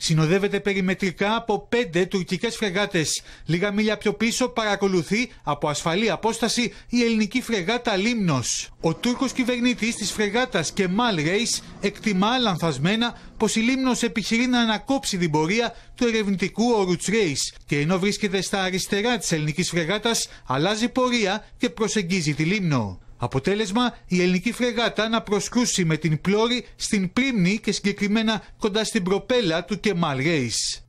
Συνοδεύεται περιμετρικά από πέντε τουρκικές φρεγάτες. Λίγα μίλια πιο πίσω παρακολουθεί από ασφαλή απόσταση η ελληνική φρεγάτα Λίμνος. Ο Τούρκος κυβερνήτης της φρεγάτας Κεμάλ Ρέις εκτιμά λανθασμένα πως η Λίμνος επιχειρεί να ανακόψει την πορεία του ερευνητικού όρου Ρέις και ενώ βρίσκεται στα αριστερά της ελληνικής φρεγάτας αλλάζει πορεία και προσεγγίζει τη Λίμνο. Αποτέλεσμα, η ελληνική φρεγάτα να προσκρούσει με την πλώρη στην πλήμνη και συγκεκριμένα κοντά στην προπέλα του Κεμάλ Ρέις.